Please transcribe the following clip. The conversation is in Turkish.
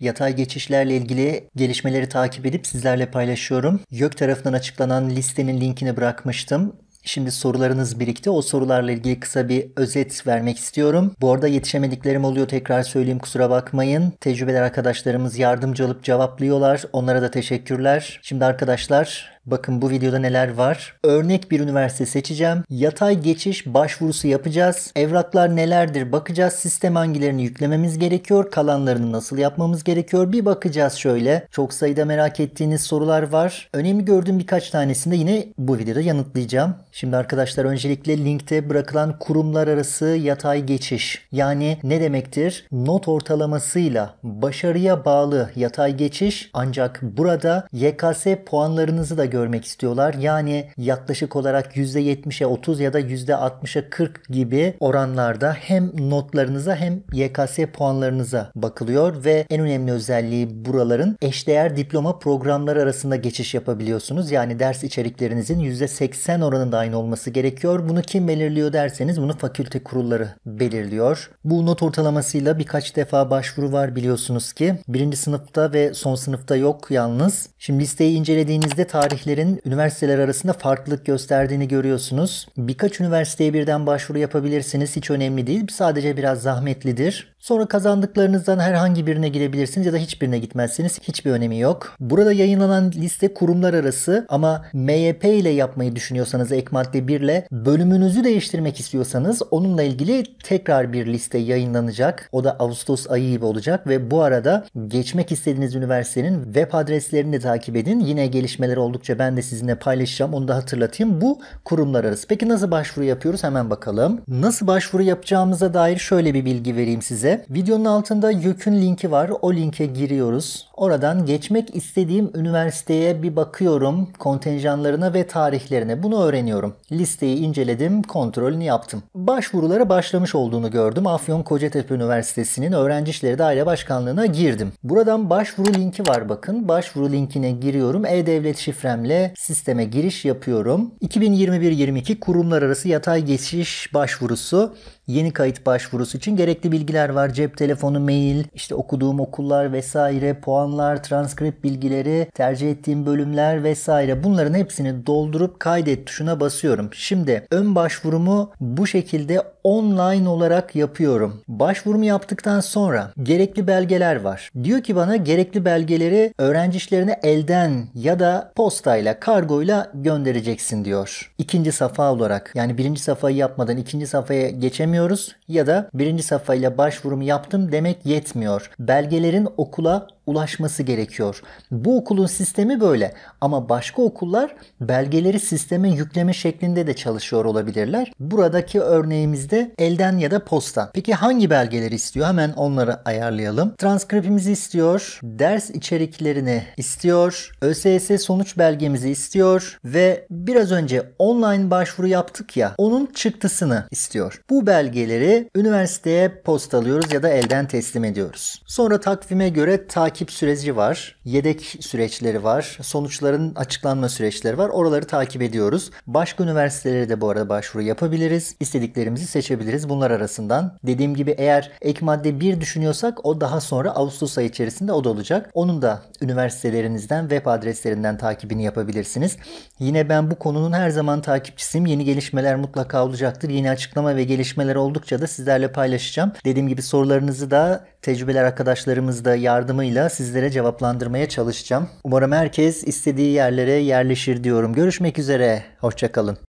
Yatay geçişlerle ilgili gelişmeleri takip edip sizlerle paylaşıyorum. YÖK tarafından açıklanan listenin linkini bırakmıştım. Şimdi sorularınız birikti. O sorularla ilgili kısa bir özet vermek istiyorum. Bu arada yetişemediklerim oluyor tekrar söyleyeyim kusura bakmayın. Tecrübeler arkadaşlarımız yardımcı olup cevaplıyorlar. Onlara da teşekkürler. Şimdi arkadaşlar Bakın bu videoda neler var. Örnek bir üniversite seçeceğim. Yatay geçiş başvurusu yapacağız. Evraklar nelerdir bakacağız. Sistem hangilerini yüklememiz gerekiyor. Kalanlarını nasıl yapmamız gerekiyor. Bir bakacağız şöyle. Çok sayıda merak ettiğiniz sorular var. Önemli gördüğüm birkaç tanesini de yine bu videoda yanıtlayacağım. Şimdi arkadaşlar öncelikle linkte bırakılan kurumlar arası yatay geçiş. Yani ne demektir? Not ortalamasıyla başarıya bağlı yatay geçiş ancak burada YKS puanlarınızı da gör görmek istiyorlar. Yani yaklaşık olarak %70'e 30 ya da 60'e 40 gibi oranlarda hem notlarınıza hem YKS puanlarınıza bakılıyor ve en önemli özelliği buraların eşdeğer diploma programları arasında geçiş yapabiliyorsunuz. Yani ders içeriklerinizin %80 oranında aynı olması gerekiyor. Bunu kim belirliyor derseniz bunu fakülte kurulları belirliyor. Bu not ortalamasıyla birkaç defa başvuru var biliyorsunuz ki. Birinci sınıfta ve son sınıfta yok yalnız. Şimdi listeyi incelediğinizde tarih tarihlerin üniversiteler arasında farklılık gösterdiğini görüyorsunuz. Birkaç üniversiteye birden başvuru yapabilirsiniz. Hiç önemli değil. Sadece biraz zahmetlidir. Sonra kazandıklarınızdan herhangi birine girebilirsiniz ya da hiçbirine gitmezseniz hiçbir önemi yok. Burada yayınlanan liste kurumlar arası ama MYP ile yapmayı düşünüyorsanız ek madde 1 ile bölümünüzü değiştirmek istiyorsanız onunla ilgili tekrar bir liste yayınlanacak. O da Ağustos ayı gibi olacak ve bu arada geçmek istediğiniz üniversitenin web adreslerini de takip edin. Yine gelişmeler oldukça düşündükçe ben de sizinle paylaşacağım. Onu da hatırlatayım. Bu kurumlar arası. Peki nasıl başvuru yapıyoruz? Hemen bakalım. Nasıl başvuru yapacağımıza dair şöyle bir bilgi vereyim size. Videonun altında YÖK'ün linki var. O linke giriyoruz. Oradan geçmek istediğim üniversiteye bir bakıyorum. Kontenjanlarına ve tarihlerine. Bunu öğreniyorum. Listeyi inceledim. Kontrolünü yaptım. Başvurulara başlamış olduğunu gördüm. Afyon Kocatepe Üniversitesi'nin Öğrenci İşleri Daire Başkanlığı'na girdim. Buradan başvuru linki var bakın. Başvuru linkine giriyorum. E-Devlet şifrem sistemle sisteme giriş yapıyorum. 2021-22 kurumlar arası yatay geçiş başvurusu yeni kayıt başvurusu için gerekli bilgiler var. Cep telefonu, mail, işte okuduğum okullar vesaire, puanlar, transkript bilgileri, tercih ettiğim bölümler vesaire. Bunların hepsini doldurup kaydet tuşuna basıyorum. Şimdi ön başvurumu bu şekilde online olarak yapıyorum. Başvurumu yaptıktan sonra gerekli belgeler var. Diyor ki bana gerekli belgeleri öğrenci işlerine elden ya da postayla, kargoyla göndereceksin diyor. İkinci safa olarak yani birinci safayı yapmadan ikinci safhaya geçemiyor kullanıyoruz ya da birinci safhayla başvurumu yaptım demek yetmiyor. Belgelerin okula ulaşması gerekiyor. Bu okulun sistemi böyle ama başka okullar belgeleri sisteme yükleme şeklinde de çalışıyor olabilirler. Buradaki örneğimizde elden ya da posta. Peki hangi belgeleri istiyor? Hemen onları ayarlayalım. Transkripimizi istiyor, ders içeriklerini istiyor, ÖSS sonuç belgemizi istiyor ve biraz önce online başvuru yaptık ya onun çıktısını istiyor. Bu belgeleri üniversiteye postalıyoruz ya da elden teslim ediyoruz. Sonra takvime göre takip takip süreci var, yedek süreçleri var, sonuçların açıklanma süreçleri var. Oraları takip ediyoruz. Başka üniversitelere de bu arada başvuru yapabiliriz. İstediklerimizi seçebiliriz bunlar arasından. Dediğim gibi eğer ek madde 1 düşünüyorsak o daha sonra Ağustos ayı içerisinde o da olacak. Onun da üniversitelerinizden web adreslerinden takibini yapabilirsiniz. Yine ben bu konunun her zaman takipçisiyim. Yeni gelişmeler mutlaka olacaktır. Yeni açıklama ve gelişmeler oldukça da sizlerle paylaşacağım. Dediğim gibi sorularınızı da tecrübeler arkadaşlarımız da yardımıyla sorusuyla sizlere cevaplandırmaya çalışacağım. Umarım herkes istediği yerlere yerleşir diyorum. Görüşmek üzere, hoşçakalın.